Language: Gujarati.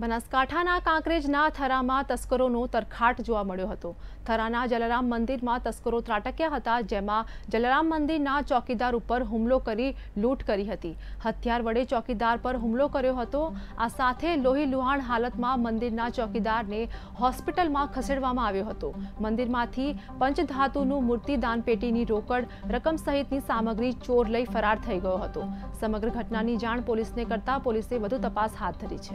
બનાસકાંઠાના કાંકરેજના થરામાં તસ્કરોનો તરખાટ જોવા મળ્યો હતો થરાના જલારામ મંદિરમાં તસ્કરો ત્રાટક્યા હતા જેમાં જલારામ મંદિરના ચોકીદાર ઉપર હુમલો કરી લૂંટ કરી હતી હથિયાર વડે ચોકીદાર પર હુમલો કર્યો હતો આ સાથે લોહી લુહાણ હાલતમાં મંદિરના ચોકીદારને હોસ્પિટલમાં ખસેડવામાં આવ્યો હતો મંદિરમાંથી પંચધાતુનું મૂર્તિ દાનપેટીની રોકડ રકમ સહિતની સામગ્રી ચોર લઈ ફરાર થઈ ગયો હતો સમગ્ર ઘટનાની જાણ પોલીસને કરતા પોલીસે વધુ તપાસ હાથ ધરી છે